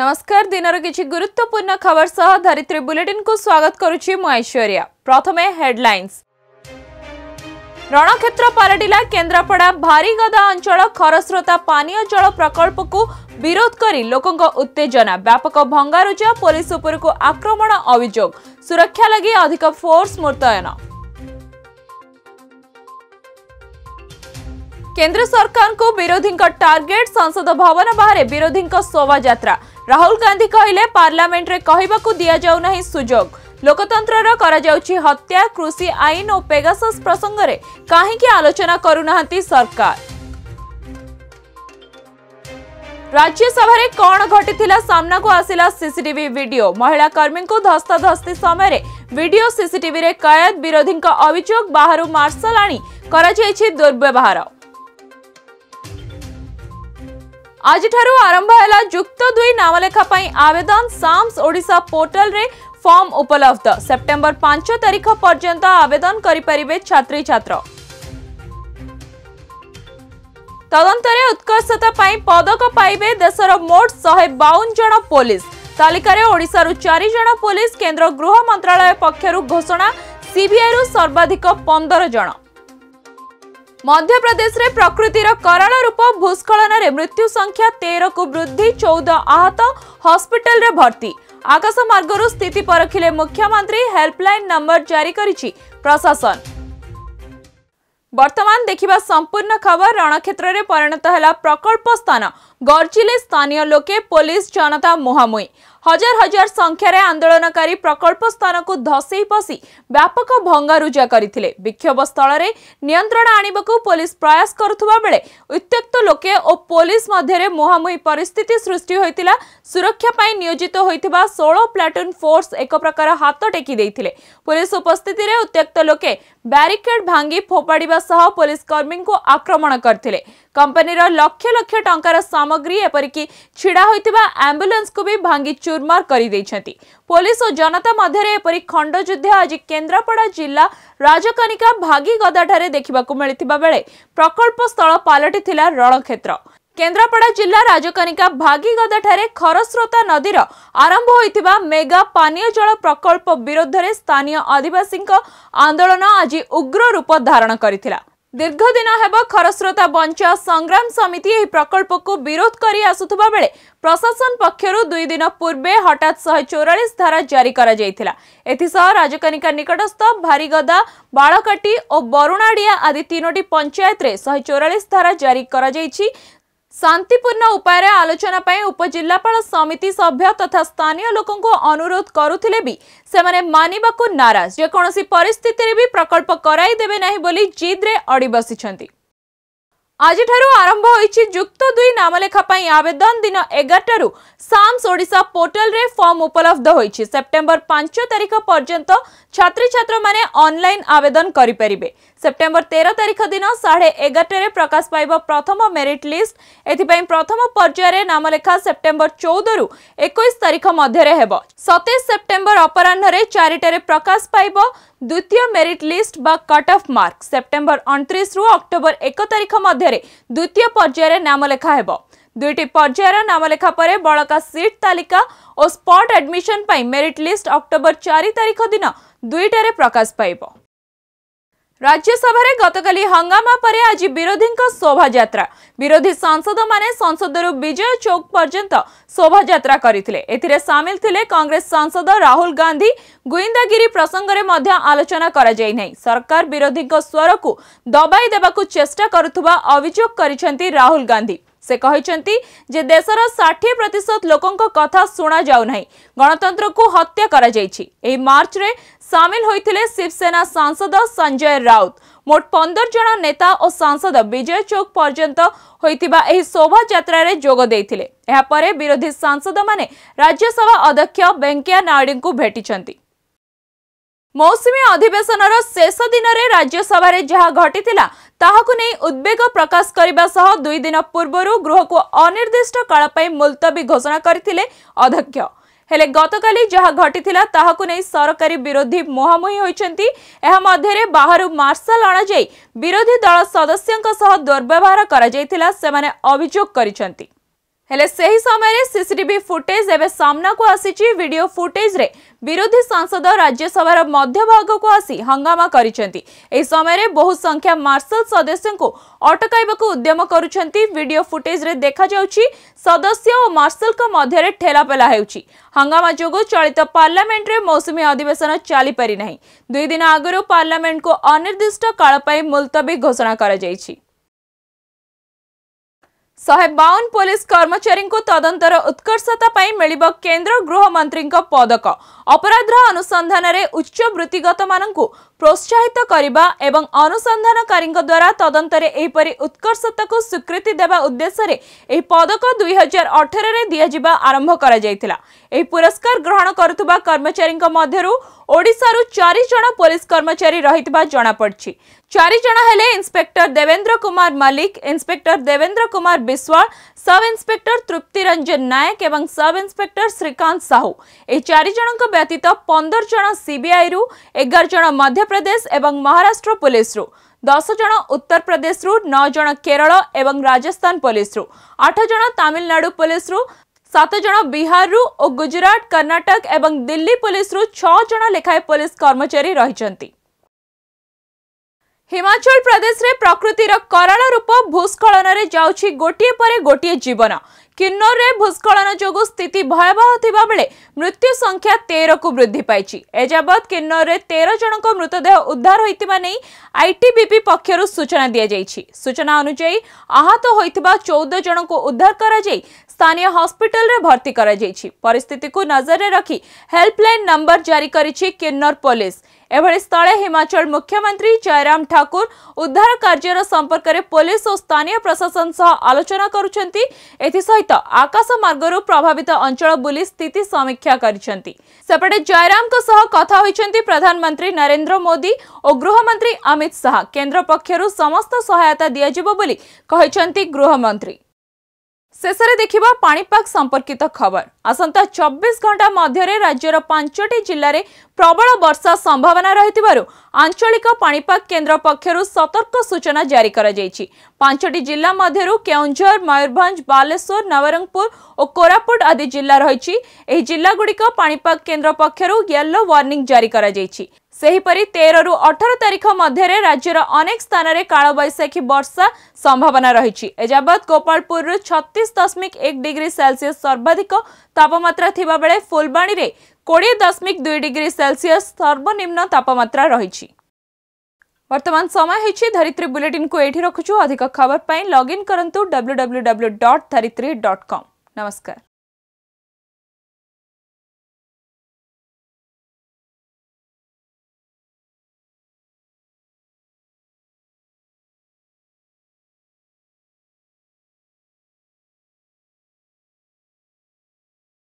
नमस्कार दिनर किछि गुरुत्वपूर्ण खबर सह धरित्री बुलेटिन को स्वागत करुछि मु ऐश्वर्या प्रथमे हेडलाइंस রণক্ষেত্র পালটিলা কেন্দ্রাপড়া ভারিগদা অঞ্চল খরস্রোতা পানীয় জল প্রকল্পকু বিরোধ করে লোক উত্তেজনা ব্যাপক ভঙ্গারুজা পুলিশ উপরক আক্রমণ অভিযোগ সুরক্ষা লাগি অধিক ফোর্স মোতায়ন কেন্দ্র সরকারଙ୍କୁ বিরোধীଙ୍କ টার্গেট সংসদ ভবন বাহারে বিরোধীଙ୍କ শোভাযাত্রা ରାହୁଲ ଗାନ୍ଧୀ କହିଲେ ପାର୍ଲାମେଣ୍ଟରେ କହିବାକୁ ଦିଆଯାଉନାହିଁ ସୁଯୋଗ ଲୋକତନ୍ତ୍ରର କରାଯାଉଛି ହତ୍ୟା କୃଷି ଆଇନ ଓ ପେଗାସସ୍ ପ୍ରସଙ୍ଗରେ କାହିଁକି ଆଲୋଚନା କରୁନାହାନ୍ତି ସରକାର ରାଜ୍ୟସଭାରେ କ'ଣ ଘଟିଥିଲା ସାମ୍ନାକୁ ଆସିଲା ସିସିଟିଭି ଭିଡିଓ ମହିଳା କର୍ମୀଙ୍କୁ ଧସ୍ତାଧସ୍ତି ସମୟରେ ଭିଡିଓ ସିସିଟିଭିରେ କଏଦ ବିରୋଧୀଙ୍କ ଅଭିଯୋଗ ବାହାରୁ ମାର୍ଶାଲ ଆଣି କରାଯାଇଛି ଦୁର୍ବ୍ୟବହାର ଆଜିଠାରୁ ଆରମ୍ଭ ହେଲା ଯୁକ୍ତ ଦୁଇ ନାମଲେଖା ପାଇଁ ଆବେଦନ ସାମ୍ସ ଓଡ଼ିଶା ପୋର୍ଟାଲରେ ଫର୍ମ ଉପଲବ୍ଧ ସେପ୍ଟେମ୍ବର ପାଞ୍ଚ ତାରିଖ ପର୍ଯ୍ୟନ୍ତ ଆବେଦନ କରିପାରିବେ ଛାତ୍ରୀଛାତ୍ର ତଦନ୍ତରେ ଉତ୍କର୍ଷତା ପାଇଁ ପଦକ ପାଇବେ ଦେଶର ମୋଟ ଶହେ ବାଉନ ଜଣ ପୋଲିସ ତାଲିକାରେ ଓଡ଼ିଶାରୁ ଚାରି ଜଣ ପୋଲିସ କେନ୍ଦ୍ର ଗୃହ ମନ୍ତ୍ରାଳୟ ପକ୍ଷରୁ ଘୋଷଣା ସିବିଆଇରୁ ସର୍ବାଧିକ ପନ୍ଦର ଜଣ प्रदेश प्रकृति मृत्यु संख्या चौध आहत हस्पिटल भर्ति आकाशमर्ग स्थिति मुख्यमंत्री हेल्पलाइन नंबर जारी प्रशासन वर्तमान देखा संपूर्ण खबर रणक्षेत्र क्षेत्र परिणत प्रकल्प स्थान गे स्थानीय लोके पुलिस जनता ହଜାର ହଜାର ସଂଖ୍ୟାରେ ଆନ୍ଦୋଳନକାରୀ ପ୍ରକଳ୍ପ ସ୍ଥାନକୁ ଧସେଇ ପଶି ବ୍ୟାପକ ଭଙ୍ଗାରୁଜା କରିଥିଲେ ବିକ୍ଷୋଭ ସ୍ଥଳରେ ନିୟନ୍ତ୍ରଣ ଆଣିବାକୁ ପୋଲିସ ପ୍ରୟାସ କରୁଥିବା ବେଳେ ଉତ୍ତ୍ୟକ୍ତ ଲୋକେ ଓ ପୋଲିସ ମଧ୍ୟରେ ମୁହାଁମୁହିଁ ପରିସ୍ଥିତି ସୃଷ୍ଟି ହୋଇଥିଲା ସୁରକ୍ଷା ପାଇଁ ନିୟୋଜିତ ହୋଇଥିବା ଷୋହଳ ପ୍ଲାଟୁନ୍ ଫୋର୍ସ ଏକ ପ୍ରକାର ହାତ ଟେକି ଦେଇଥିଲେ ପୋଲିସ ଉପସ୍ଥିତିରେ ଉତ୍ତ୍ୟକ୍ତ ଲୋକେ ବ୍ୟାରିକେଡ୍ ଭାଙ୍ଗି ଫୋପାଡ଼ିବା ସହ ପୋଲିସ କର୍ମୀଙ୍କୁ ଆକ୍ରମଣ କରିଥିଲେ କମ୍ପାନୀର ଲକ୍ଷ ଲକ୍ଷ ଟଙ୍କାର ସାମଗ୍ରୀ ଏପରିକି ଛିଡ଼ା ହୋଇଥିବା ଆମ୍ବୁଲାନ୍ସକୁ ବି ଭାଙ୍ଗି ଚୁରମାର କରିଦେଇଛନ୍ତି ପୋଲିସ ଓ ଜନତା ମଧ୍ୟରେ ଏପରି ଖଣ୍ଡଯୁଦ୍ଧ ଆଜି କେନ୍ଦ୍ରାପଡ଼ା ଜିଲ୍ଲା ରାଜକନିକା ଭାଗିଗଦାଠାରେ ଦେଖିବାକୁ ମିଳିଥିବା ବେଳେ ପ୍ରକଳ୍ପ ସ୍ଥଳ ପାଲଟିଥିଲା ରଣକ୍ଷେତ୍ର କେନ୍ଦ୍ରାପଡ଼ା ଜିଲ୍ଲା ରାଜକନିକା ଭାଗିଗଦାଠାରେ ଖରସ୍ରୋତା ନଦୀର ଆରମ୍ଭ ହୋଇଥିବା ମେଗା ପାନୀୟ ଜଳ ପ୍ରକଳ୍ପ ବିରୋଧରେ ସ୍ଥାନୀୟ ଆଦିବାସୀଙ୍କ ଆନ୍ଦୋଳନ ଆଜି ଉଗ୍ର ରୂପ ଧାରଣ କରିଥିଲା ଦୀର୍ଘ ଦିନ ହେବ ଖରସ୍ରୋତା ବଞ୍ଚା ସଂଗ୍ରାମ ସମିତି ଏହି ପ୍ରକଳ୍ପକୁ ବିରୋଧ କରି ଆସୁଥିବା ବେଳେ ପ୍ରଶାସନ ପକ୍ଷରୁ ଦୁଇ ଦିନ ପୂର୍ବେ ହଠାତ୍ ଶହେ ଚଉରାଳିଶ ଧାରା ଜାରି କରାଯାଇଥିଲା ଏଥିସହ ରାଜକନିକା ନିକଟସ୍ଥ ଭାରିଗଦା ବାଳକାଟି ଓ ବରୁଣାଡିଆ ଆଦି ତିନୋଟି ପଞ୍ଚାୟତରେ ଶହେ ଚଉରାଳିଶ ଧାରା ଜାରି କରାଯାଇଛି ଶାନ୍ତିପୂର୍ଣ୍ଣ ଉପାୟରେ ଆଲୋଚନା ପାଇଁ ଉପଜିଲ୍ଲାପାଳ ସମିତି ସଭ୍ୟ ତଥା ସ୍ଥାନୀୟ ଲୋକଙ୍କୁ ଅନୁରୋଧ କରୁଥିଲେ ବି ସେମାନେ ମାନିବାକୁ ନାରାଜ ଯେକୌଣସି ପରିସ୍ଥିତିରେ ବି ପ୍ରକଳ୍ପ କରାଇ ଦେବେ ନାହିଁ ବୋଲି ଜିଦ୍ରେ ଅଡ଼ି ବସିଛନ୍ତି ଆଜିଠାରୁ ଆରମ୍ଭ ହୋଇଛି ଯୁକ୍ତ ଦୁଇ ନାମଲେଖା ପାଇଁ ଆବେଦନ ଦିନ ଏଗାରଟାରୁ ସାମ୍ସ ଓଡ଼ିଶା ପୋର୍ଟାଲରେ ଫର୍ମ ଉପଲବ୍ଧ ହୋଇଛି ସେପ୍ଟେମ୍ବର ପାଞ୍ଚ ତାରିଖ ପର୍ଯ୍ୟନ୍ତ ଛାତ୍ରଛାତ୍ରମାନେ ଅନଲାଇନ୍ ଆବେଦନ କରିପାରିବେ ସେପ୍ଟେମ୍ବର ତେର ତାରିଖ ଦିନ ସାଢ଼େ ଏଗାରଟାରେ ପ୍ରକାଶ ପାଇବ ପ୍ରଥମ ମେରିଟ୍ ଲିଷ୍ଟ ଏଥିପାଇଁ ପ୍ରଥମ ପର୍ଯ୍ୟାୟରେ ନାମଲେଖା ସେପ୍ଟେମ୍ବର ଚଉଦରୁ ଏକୋଇଶ ତାରିଖ ମଧ୍ୟରେ ହେବ ସତେଇଶ ସେପ୍ଟେମ୍ବର ଅପରାହ୍ନରେ ଚାରିଟାରେ ପ୍ରକାଶ ପାଇବ দ্বিতীয় মেরিট লিষ্ট বা কট অফ মার্ক সেপ্টেম্বর অণত্রিশ রু অক্টোবর এক তারিখ মধ্যে দ্বিতীয় পর্যায়ের নাম লেখা হব দুইটি পর্যায়ের নাম লেখা পরে বড়কা সিট তালিকা ও স্পট আডমিশন পাই মেরিট লিষ্ট অক্টোবর চারি তারিখ দিন দুইটারে প্রকাশ পাইব ରାଜ୍ୟସଭାରେ ଗତକାଲି ହଙ୍ଗାମା ପରେ ଆଜି ବିରୋଧୀଙ୍କ ଶୋଭାଯାତ୍ରା ବିରୋଧୀ ସାଂସଦମାନେ ସଂସଦରୁ ବିଜୟ ଚୌକ ପର୍ଯ୍ୟନ୍ତ ଶୋଭାଯାତ୍ରା କରିଥିଲେ ଏଥିରେ ସାମିଲ ଥିଲେ କଂଗ୍ରେସ ସାଂସଦ ରାହୁଲ ଗାନ୍ଧି ଗୁଇନ୍ଦାଗିରି ପ୍ରସଙ୍ଗରେ ମଧ୍ୟ ଆଲୋଚନା କରାଯାଇ ନାହିଁ ସରକାର ବିରୋଧୀଙ୍କ ସ୍ୱରକୁ ଦବାଇ ଦେବାକୁ ଚେଷ୍ଟା କରୁଥିବା ଅଭିଯୋଗ କରିଛନ୍ତି ରାହୁଲ ଗାନ୍ଧି ସେ କହିଛନ୍ତି ଯେ ଦେଶର ଷାଠିଏ ପ୍ରତିଶତ ଲୋକଙ୍କ କଥା ଶୁଣାଯାଉ ନାହିଁ ଗଣତନ୍ତ୍ରକୁ ହତ୍ୟା କରାଯାଇଛି ଏହି ମାର୍ଚ୍ଚରେ ସାମିଲ ହୋଇଥିଲେ ଶିବସେନା ସାଂସଦ ସଞ୍ଜୟ ରାଉତ ମୋଟ ପନ୍ଦର ଜଣ ନେତା ଓ ସାଂସଦ ବିଜୟ ଚୌକ ପର୍ଯ୍ୟନ୍ତ ହୋଇଥିବା ଏହି ଶୋଭାଯାତ୍ରାରେ ଯୋଗ ଦେଇଥିଲେ ଏହାପରେ ବିରୋଧୀ ସାଂସଦମାନେ ରାଜ୍ୟସଭା ଅଧ୍ୟକ୍ଷ ଭେଙ୍କୟା ନାଇଡୁଙ୍କୁ ଭେଟିଛନ୍ତି ମୌସୁମୀ ଅଧିବେଶନର ଶେଷ ଦିନରେ ରାଜ୍ୟସଭାରେ ଯାହା ଘଟିଥିଲା ତାହାକୁ ନେଇ ଉଦ୍ବେଗ ପ୍ରକାଶ କରିବା ସହ ଦୁଇ ଦିନ ପୂର୍ବରୁ ଗୃହକୁ ଅନିର୍ଦ୍ଦିଷ୍ଟ କାଳ ପାଇଁ ମୁଲତବୀ ଘୋଷଣା କରିଥିଲେ ଅଧ୍ୟକ୍ଷ ହେଲେ ଗତକାଲି ଯାହା ଘଟିଥିଲା ତାହାକୁ ନେଇ ସରକାରୀ ବିରୋଧୀ ମୁହାଁମୁହିଁ ହୋଇଛନ୍ତି ଏହା ମଧ୍ୟରେ ବାହାରୁ ମାର୍ଶାଲ ଅଣାଯାଇ ବିରୋଧୀ ଦଳ ସଦସ୍ୟଙ୍କ ସହ ଦୁର୍ବ୍ୟବହାର କରାଯାଇଥିଲା ସେମାନେ ଅଭିଯୋଗ କରିଛନ୍ତି ହେଲେ ସେହି ସମୟରେ ସିସିଟିଭି ଫୁଟେଜ୍ ଏବେ ସାମ୍ନାକୁ ଆସିଛି ଭିଡିଓ ଫୁଟେଜ୍ରେ ବିରୋଧୀ ସାଂସଦ ରାଜ୍ୟସଭାର ମଧ୍ୟଭାଗକୁ ଆସି ହଙ୍ଗାମା କରିଛନ୍ତି ଏହି ସମୟରେ ବହୁ ସଂଖ୍ୟା ମାର୍ଶାଲ ସଦସ୍ୟଙ୍କୁ ଅଟକାଇବାକୁ ଉଦ୍ୟମ କରୁଛନ୍ତି ଭିଡିଓ ଫୁଟେଜ୍ରେ ଦେଖାଯାଉଛି ସଦସ୍ୟ ଓ ମାର୍ଶାଲଙ୍କ ମଧ୍ୟରେ ଠେଲାପେଲା ହେଉଛି ହଙ୍ଗାମା ଯୋଗୁଁ ଚଳିତ ପାର୍ଲାମେଣ୍ଟରେ ମୌସୁମୀ ଅଧିବେଶନ ଚାଲିପାରିନାହିଁ ଦୁଇ ଦିନ ଆଗରୁ ପାର୍ଲାମେଣ୍ଟକୁ ଅନିର୍ଦ୍ଦିଷ୍ଟ କାଳ ପାଇଁ ମୁଲତବୀ ଘୋଷଣା କରାଯାଇଛି ଶହେ ବାଉନ ପୋଲିସ କର୍ମଚାରୀଙ୍କୁ ତଦନ୍ତର ଉତ୍କର୍ଷତା ପାଇଁ ମିଳିବ କେନ୍ଦ୍ର ଗୃହମନ୍ତ୍ରୀଙ୍କ ପଦକ ଅପରାଧର ଅନୁସନ୍ଧାନରେ ଉଚ୍ଚ ବୃତ୍ତିଗତମାନଙ୍କୁ ପ୍ରୋତ୍ସାହିତ କରିବା ଏବଂ ଅନୁସନ୍ଧାନକାରୀଙ୍କ ଦ୍ୱାରା ତଦନ୍ତରେ ଏହିପରି ଉତ୍କର୍ଷତାକୁ ସ୍ୱୀକୃତି ଦେବା ଉଦ୍ଦେଶ୍ୟରେ ଏହି ପଦକ ଦୁଇ ହଜାର ଅଠରରେ ଦିଆଯିବା ଆରମ୍ଭ କରାଯାଇଥିଲା ଏହି ପୁରସ୍କାର ଗ୍ରହଣ କରୁଥିବା କର୍ମଚାରୀଙ୍କ ମଧ୍ୟରୁ ଓଡ଼ିଶାରୁ ଚାରି ଜଣ ପୋଲିସ କର୍ମଚାରୀ ରହିଥିବା ଜଣାପଡ଼ିଛି ଚାରି ଜଣ ହେଲେ inspector Debendra Kumar Mallick inspector Debendra Kumar Biswal sub inspector Trupti Ranjan Nayak ଏବଂ ସବ୍ ଇନ୍ସପେକ୍ଟର ଶ୍ରୀକାନ୍ତ ସାହୁ ଏହି ଚାରି ଜଣଙ୍କ ବ୍ୟତୀତ ପନ୍ଦର ଜଣ ସିବିଆଇରୁ ଏଗାର ଜଣ ମଧ୍ୟପ୍ରଦେଶ ଉତ୍ତରପ୍ରଦେଶ ଏବଂ ମହାରାଷ୍ଟ୍ର ପୋଲିସରୁ ଦଶ ଜଣ ଉତ୍ତରପ୍ରଦେଶରୁ ନଅ ଜଣ କେରଳ ଏବଂ ରାଜସ୍ଥାନ ପୋଲିସରୁ ଆଠ ଜଣ ତାମିଲନାଡୁ ପୋଲିସରୁ ସାତ ଜଣ ବିହାରରୁ ଓ ଗୁଜରାଟ କର୍ଣ୍ଣାଟକ ଏବଂ ଦିଲ୍ଲୀ ପୋଲିସରୁ ଛଅ ଜଣ ଲେଖାଏଁ ପୋଲିସ କର୍ମଚାରୀ ରହିଛନ୍ତି ହିମାଚଳ ପ୍ରଦେଶରେ ପ୍ରକୃତିର କରାଳ ରୂପ ଭୂସ୍ଖଳନରେ ଯାଉଛି ଗୋଟିଏ ପରେ ଗୋଟିଏ ଜୀବନ କିନ୍ନରରେ ଭୂସ୍ଖଳନ ଯୋଗୁଁ ସ୍ଥିତି ଭୟାବହ ଥିବାବେଳେ ମୃତ୍ୟୁ ସଂଖ୍ୟା ତେରକୁ ବୃଦ୍ଧି ପାଇଛି ଏଯାବତ୍ କିନ୍ନରରେ ତେର ଜଣଙ୍କ ମୃତଦେହ ଉଦ୍ଧାର ହୋଇଥିବା ନେଇ ଆଇଟିବିପି ପକ୍ଷରୁ ସୂଚନା ଦିଆଯାଇଛି ସୂଚନା ଅନୁଯାୟୀ ଆହତ ହୋଇଥିବା ଚଉଦ ଜଣଙ୍କୁ ଉଦ୍ଧାର କରାଯାଇ ସ୍ଥାନୀୟ ହସ୍ପିଟାଲରେ ଭର୍ତ୍ତି କରାଯାଇଛି ପରିସ୍ଥିତିକୁ ନଜରରେ ରଖି ହେଲ୍ପଲାଇନ୍ ନମ୍ବର ଜାରି କରିଛି କିନ୍ନର ପୋଲିସ एभली स्थल हिमाचल मुख्यमन्त्री जयरम ठाकुर उद्धार कार्किस स्थानीय प्रशासन सह आलोचना आकाश मर्गरू प्रभावित अञ्चल बुली स्थिति समीक्षा गरिन्छ जयरमै प्रधानमन्त्री नरेन्द्र मोदी ओ गृहमन्त्री अमित शाह केन्द्र पक्षहरू समस्त सहायता दिन गृहमन्त्री ଶେଷରେ ଦେଖିବା ପାଣିପାଗ ସମ୍ପର୍କିତ ଖବର ଆସନ୍ତା ଚବିଶ ଘଣ୍ଟା ମଧ୍ୟରେ ରାଜ୍ୟର ପାଞ୍ଚଟି ଜିଲ୍ଲାରେ ପ୍ରବଳ ବର୍ଷା ସମ୍ଭାବନା ରହିଥିବାରୁ ଆଞ୍ଚଳିକ ପାଣିପାଗ କେନ୍ଦ୍ର ପକ୍ଷରୁ ସତର୍କ ସୂଚନା ଜାରି କରାଯାଇଛି ପାଞ୍ଚଟି ଜିଲ୍ଲା ମଧ୍ୟରୁ କେଉଁଝର ମୟୂରଭଞ୍ଜ ବାଲେଶ୍ୱର ନବରଙ୍ଗପୁର ଓ କୋରାପୁଟ आदि जिल्ला रिलागुप केन्द्र पक्ष येल्लो वर्णिङ जारीपरि रु अठार तारिख मध्य स्थान वर्षा संभावना सम्भावना यजाबत गोपालपुर छ एक डिग्री सेल्सियस सर्वाधिक तपामत्रा फुलवाणी दशमिक दुई डिग्री सेल्सियस सर्वनिम्न तपामत्रा समी बुलेटिन अधिक खबर इन कम नमस्कार